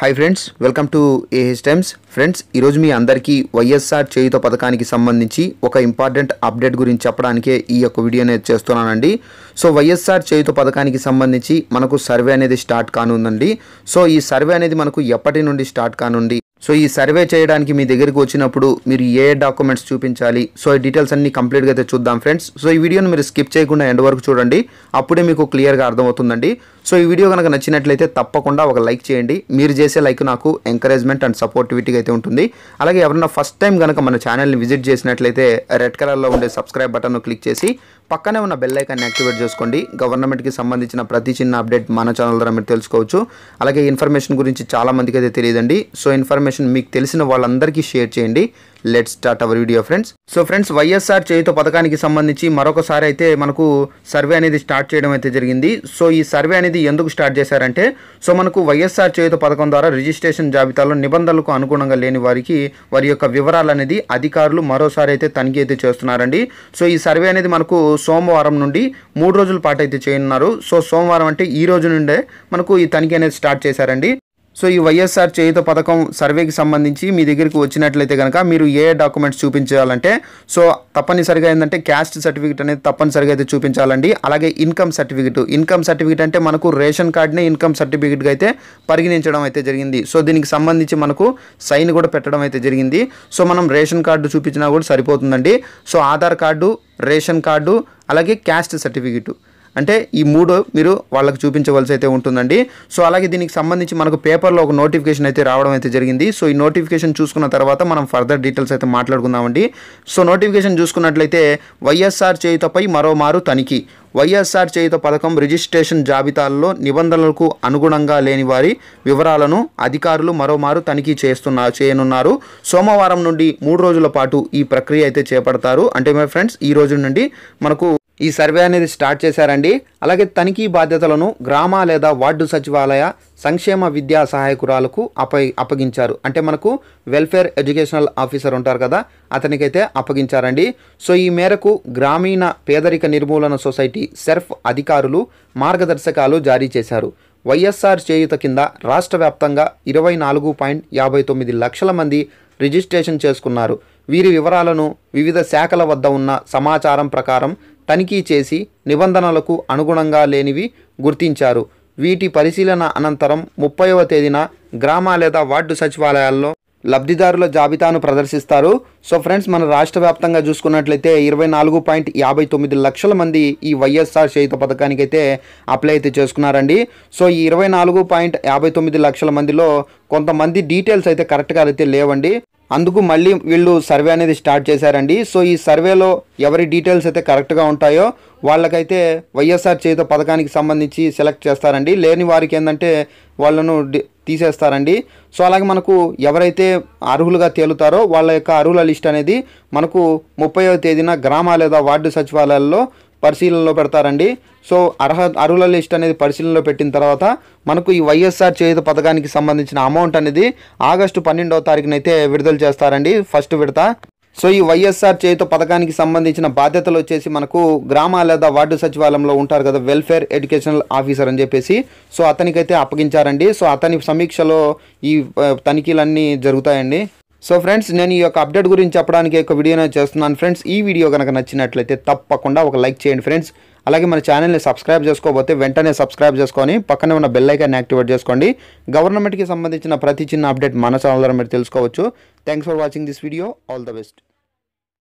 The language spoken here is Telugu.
hi friends welcome to AH times friends ఈరోజు మీ అందరికీ వైఎస్ఆర్ చేయుత పథకానికి సంబంధించి ఒక ఇంపార్టెంట్ అప్డేట్ గురించి చెప్పడానికే ఈ యొక్క వీడియో అనేది చేస్తున్నానండి సో వైఎస్ఆర్ చేయుత పథకానికి సంబంధించి మనకు సర్వే అనేది స్టార్ట్ కానుందండి సో ఈ సర్వే అనేది మనకు ఎప్పటి నుండి స్టార్ట్ కానుంది సో ఈ సర్వే చేయడానికి మీ దగ్గరికి వచ్చినప్పుడు మీరు ఏ డాక్యుమెంట్స్ చూపించాలి సో ఈ డీటెయిల్స్ అన్ని కంప్లీట్గా అయితే చూద్దాం ఫ్రెండ్స్ సో ఈ వీడియోని మీరు స్కిప్ చేయకుండా ఎండ్ వరకు చూడండి అప్పుడే మీకు క్లియర్గా అర్థమవుతుందండి సో ఈ వీడియో కనుక నచ్చినట్లయితే తప్పకుండా ఒక లైక్ చేయండి మీరు చేసే లైక్ నాకు ఎంకరేజ్మెంట్ అండ్ సపోర్టివిటీగా అయితే ఉంటుంది అలాగే ఎవరైనా ఫస్ట్ టైం కనుక మన ఛానల్ని విజిట్ చేసినట్లయితే రెడ్ కలర్లో ఉండే సబ్స్క్రైబ్ బటన్ను క్లిక్ చేసి పక్కనే ఉన్న బెల్ ఐకాన్ని యాక్టివేట్ చేసుకోండి గవర్నమెంట్కి సంబంధించిన ప్రతి చిన్న అప్డేట్ మన ఛానల్ ద్వారా మీరు తెలుసుకోవచ్చు అలాగే ఇన్ఫర్మేషన్ గురించి చాలామందికి అయితే తెలియదండి సో ఇన్ఫర్మేషన్ మీకు తెలిసిన వాళ్ళందరికీ షేర్ చేయండి let start our video friends so friends YSR Cheyutha పథకానికి సంబంధించి మరొకసారి అయితే మనకు సర్వే అనేది స్టార్ట్ చేయడం అయితే జరిగింది సో ఈ సర్వే అనేది ఎందుకు స్టార్ట్ చేశారంటే సో మనకు వైఎస్ఆర్ చేయుత పథకం ద్వారా రిజిస్ట్రేషన్ జాబితాలో నిబంధనలకు అనుగుణంగా లేని వారికి వారి యొక్క వివరాలు అనేది అధికారులు మరోసారి అయితే తనిఖీ అయితే చేస్తున్నారండి సో ఈ సర్వే అనేది మనకు సోమవారం నుండి మూడు రోజుల పాటు అయితే చేయనున్నారు సో సోమవారం అంటే ఈ రోజు నుండే మనకు ఈ తనిఖీ అనేది స్టార్ట్ చేశారండి సో ఈ వైఎస్ఆర్ చేయుత పథకం సర్వేకి సంబంధించి మీ దగ్గరికి వచ్చినట్లయితే కనుక మీరు ఏ డాక్యుమెంట్స్ చూపించాలంటే సో తప్పనిసరిగా ఏంటంటే క్యాస్ట్ సర్టిఫికేట్ అనేది తప్పనిసరిగా అయితే చూపించాలండి అలాగే ఇన్కమ్ సర్టిఫికేట్ ఇన్కమ్ సర్టిఫికేట్ అంటే మనకు రేషన్ కార్డునే ఇన్కమ్ సర్టిఫికేట్గా అయితే పరిగణించడం అయితే జరిగింది సో దీనికి సంబంధించి మనకు సైన్ కూడా పెట్టడం అయితే జరిగింది సో మనం రేషన్ కార్డు చూపించినా కూడా సరిపోతుందండి so Aadhaar card ration card అలాగే క్యాస్ట్ సర్టిఫికేటు అంటే ఈ మూడు మీరు వాళ్ళకి చూపించవలసి అయితే ఉంటుందండి సో అలాగే దీనికి సంబంధించి మనకు పేపర్లో ఒక నోటిఫికేషన్ అయితే రావడం అయితే జరిగింది సో ఈ నోటిఫికేషన్ చూసుకున్న తర్వాత మనం ఫర్దర్ డీటెయిల్స్ అయితే మాట్లాడుకుందామండి సో నోటిఫికేషన్ చూసుకున్నట్లయితే వైఎస్ఆర్ చేయుతపై మరోమారు తనిఖీ వైఎస్ఆర్ చేయుత పథకం రిజిస్ట్రేషన్ జాబితాల్లో నిబంధనలకు అనుగుణంగా లేని వారి వివరాలను అధికారులు మరోమారు తనిఖీ చేస్తున్నారు చేయనున్నారు సోమవారం నుండి మూడు రోజుల పాటు ఈ ప్రక్రియ అయితే చేపడతారు అంటే మై ఫ్రెండ్స్ ఈ రోజు నుండి మనకు ఈ సర్వే అనేది స్టార్ట్ చేశారండి అలాగే తనిఖీ బాధ్యతలను గ్రామ లేదా వార్డు సచివాలయ సంక్షేమ విద్యా సహాయకురాలకు అప అప్పగించారు అంటే మనకు వెల్ఫేర్ ఎడ్యుకేషనల్ ఆఫీసర్ ఉంటారు కదా అతనికైతే అప్పగించారండి సో ఈ మేరకు గ్రామీణ పేదరిక నిర్మూలన సొసైటీ సెర్ఫ్ అధికారులు మార్గదర్శకాలు జారీ చేశారు వైఎస్ఆర్ చేయుత కింద రాష్ట్ర వ్యాప్తంగా ఇరవై నాలుగు పాయింట్ యాభై తొమ్మిది లక్షల మంది రిజిస్ట్రేషన్ చేసుకున్నారు వీరి వివరాలను వివిధ శాఖల వద్ద ఉన్న సమాచారం ప్రకారం తనిఖీ చేసి నిబంధనలకు అనుగుణంగా లేనివి గుర్తించారు వీటి పరిశీలన అనంతరం ముప్పైవ తేదీన గ్రామ లేదా వార్డు సచివాలయాల్లో లబ్ధిదారుల జాబితాను ప్రదర్శిస్తారు సో ఫ్రెండ్స్ మన రాష్ట్ర వ్యాప్తంగా చూసుకున్నట్లయితే ఇరవై నాలుగు పాయింట్ యాభై తొమ్మిది లక్షల మంది ఈ వైఎస్ఆర్ చేయుత పథకానికి అయితే అప్లై అయితే చేసుకున్నారండి సో ఈ ఇరవై నాలుగు పాయింట్ యాభై తొమ్మిది లక్షల మందిలో కొంతమంది డీటెయిల్స్ అయితే కరెక్ట్గా అయితే లేవండి అందుకు మళ్ళీ వీళ్ళు సర్వే అనేది స్టార్ట్ చేశారండి సో ఈ సర్వేలో ఎవరి డీటెయిల్స్ అయితే కరెక్ట్గా ఉంటాయో వాళ్ళకైతే వైఎస్ఆర్ చేత పథకానికి సంబంధించి సెలెక్ట్ చేస్తారండి లేని వారికి ఏంటంటే వాళ్ళను తీసేస్తారండి సో అలాగే మనకు ఎవరైతే అర్హులుగా తేలుతారో వాళ్ళ యొక్క అర్హుల లిస్ట్ అనేది మనకు ముప్పైవ తేదీన గ్రామ లేదా వార్డు సచివాలయాల్లో పరిశీలనలో పెడతారండి సో అర్హ అర్హుల లిస్ట్ అనేది పరిశీలనలో పెట్టిన తర్వాత మనకు ఈ వైఎస్ఆర్ చేయుత పథకానికి సంబంధించిన అమౌంట్ అనేది ఆగస్టు పన్నెండవ తారీఖునైతే విడుదల చేస్తారండి ఫస్ట్ విడత సో ఈ వైఎస్ఆర్ చేయుత పథకానికి సంబంధించిన బాధ్యతలు వచ్చేసి మనకు గ్రామ లేదా వార్డు సచివాలయంలో ఉంటారు కదా వెల్ఫేర్ ఎడ్యుకేషనల్ ఆఫీసర్ అని చెప్పేసి సో అతనికైతే అప్పగించారండి సో అతని సమీక్షలో ఈ తనిఖీలన్నీ జరుగుతాయండి సో ఫ్రెండ్స్ నేను ఈ యొక్క అప్డేట్ గురించి చెప్పడానికి ఒక వీడియోనే చేస్తున్నాను ఫ్రెండ్స్ ఈ వీడియో కనుక నచ్చినట్లయితే తప్పకుండా ఒక లైక్ చేయండి ఫ్రెండ్స్ అలాగే మన ఛానల్ని సబ్స్క్రైబ్ చేసుకోకపోతే వెంటనే సబ్స్క్రైబ్ చేసుకొని పక్కనే ఉన్న బెల్లైకాన్ని యాక్టివేట్ చేసుకోండి గవర్నమెంట్కి సంబంధించిన ప్రతి చిన్న అప్డేట్ మన ఛానల్ ద్వారా మీరు తెలుసుకోవచ్చు thanks for watching this video all the best